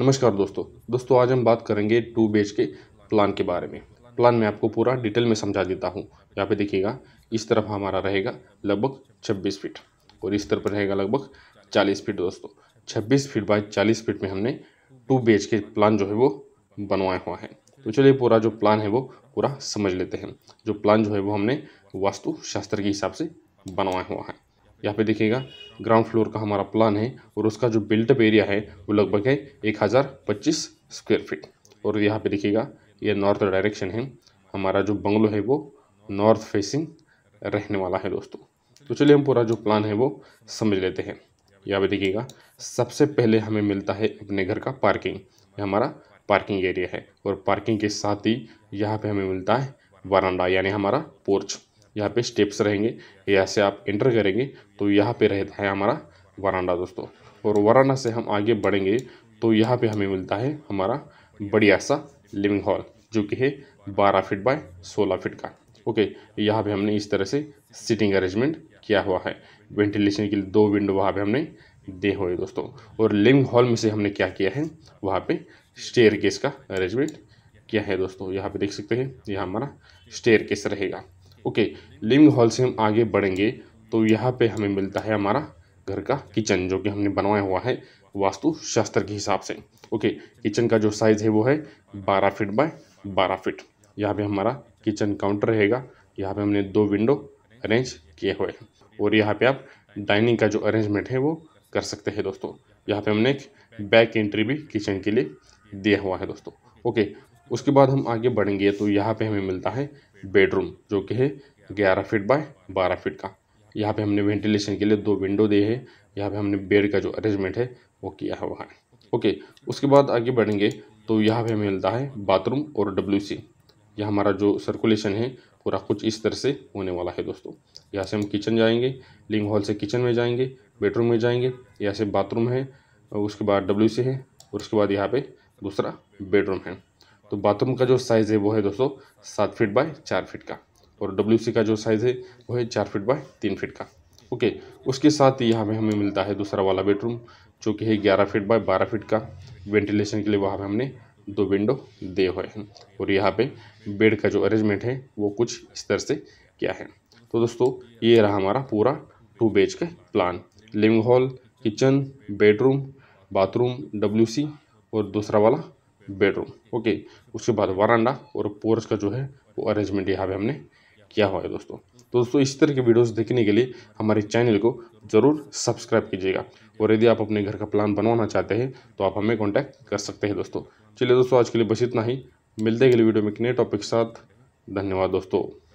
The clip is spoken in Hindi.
नमस्कार दोस्तों दोस्तों आज हम बात करेंगे टू बेच के प्लान के बारे में प्लान मैं आपको पूरा डिटेल में समझा देता हूँ यहाँ पे देखिएगा इस तरफ हमारा रहेगा लगभग 26 फीट और इस तरफ रहेगा लगभग 40 फीट दोस्तों 26 फीट बाय 40 फीट में हमने टू बेच के प्लान जो है वो बनवाया हुआ है तो चलिए पूरा जो प्लान है वो पूरा समझ लेते हैं जो प्लान जो है वो हमने वास्तुशास्त्र के हिसाब से बनवाया हुआ है यहाँ पे देखिएगा ग्राउंड फ्लोर का हमारा प्लान है और उसका जो बिल्टअप एरिया है वो लगभग है एक हज़ार पच्चीस स्क्वेयर फीट और यहाँ पे देखिएगा ये नॉर्थ डायरेक्शन है हमारा जो बंगलो है वो नॉर्थ फेसिंग रहने वाला है दोस्तों तो चलिए हम पूरा जो प्लान है वो समझ लेते हैं यहाँ पर देखिएगा सबसे पहले हमें मिलता है अपने घर का पार्किंग ये हमारा पार्किंग एरिया है और पार्किंग के साथ ही यहाँ पर हमें मिलता है वारंडा यानी हमारा पोर्च यहाँ पे स्टेप्स रहेंगे यहाँ से आप इंटर करेंगे तो यहाँ पे रहता है हमारा वरांडा दोस्तों और वरांडा से हम आगे बढ़ेंगे तो यहाँ पे हमें मिलता है हमारा बढ़िया सा लिविंग हॉल जो कि है बारह फिट बाय सोलह फिट का ओके यहाँ पे हमने इस तरह से सिटिंग अरेंजमेंट किया हुआ है वेंटिलेशन के लिए दो विंडो वहाँ पर हमने दे हुए दोस्तों और लिविंग हॉल में से हमने क्या किया है वहाँ पर स्टेयर केस का अरेंजमेंट किया है दोस्तों यहाँ पे देख सकते हैं यहाँ हमारा स्टेयर केस रहेगा ओके लिविंग हॉल से हम आगे बढ़ेंगे तो यहाँ पे हमें मिलता है हमारा घर का किचन जो कि हमने बनवाया हुआ है वास्तु शास्त्र के हिसाब से ओके किचन का जो साइज़ है वो है बारह फिट बाय बारह फिट यहाँ पे हमारा किचन काउंटर रहेगा यहाँ पे हमने दो विंडो अरेंज किए हुए हैं और यहाँ पे आप डाइनिंग का जो अरेंजमेंट है वो कर सकते हैं दोस्तों यहाँ पे हमने एक बैक एंट्री भी किचन के लिए दिया हुआ है दोस्तों ओके उसके बाद हम आगे बढ़ेंगे तो यहाँ पे हमें मिलता है बेडरूम जो कि है ग्यारह फिट बाय बारह फिट का यहाँ पे हमने वेंटिलेशन के लिए दो विंडो दिए है यहाँ पे हमने बेड का जो अरेंजमेंट है वो किया हुआ है ओके उसके बाद आगे बढ़ेंगे तो यहाँ पे हमें मिलता है बाथरूम और डब्ल्यू सी यह हमारा जो सर्कुलेशन है पूरा कुछ इस तरह से होने वाला है दोस्तों यहाँ से हम किचन जाएंगे लिंग हॉल से किचन में जाएंगे बेडरूम में जाएंगे यहाँ से बाथरूम है उसके बाद डब्ल्यू है और उसके बाद यहाँ पर दूसरा बेडरूम है तो बाथरूम का जो साइज़ है वो है दोस्तों सात फीट बाय चार फीट का और डब्ल्यू का जो साइज़ है वो है चार फीट बाय तीन फीट का ओके उसके साथ यहाँ में हमें मिलता है दूसरा वाला बेडरूम जो कि है ग्यारह फीट बाय बारह फीट का वेंटिलेशन के लिए वहाँ पर हमने दो विंडो दिए हुए हैं और यहाँ पर बेड का जो अरेंजमेंट है वो कुछ इस तरह से किया है तो दोस्तों ये रहा हमारा पूरा टू बेच का plan living hall kitchen bedroom bathroom WC और दूसरा वाला बेडरूम ओके उसके बाद वरांडा और पोर्स का जो है वो अरेंजमेंट यहाँ पे हमने किया हुआ है दोस्तों तो दोस्तों इस तरह के वीडियोस देखने के लिए हमारे चैनल को ज़रूर सब्सक्राइब कीजिएगा और यदि आप अपने घर का प्लान बनवाना चाहते हैं तो आप हमें कॉन्टैक्ट कर सकते हैं दोस्तों चलिए दोस्तों आज के लिए बस इतना ही मिलते अगले वीडियो में एक नए टॉपिक के साथ धन्यवाद दोस्तों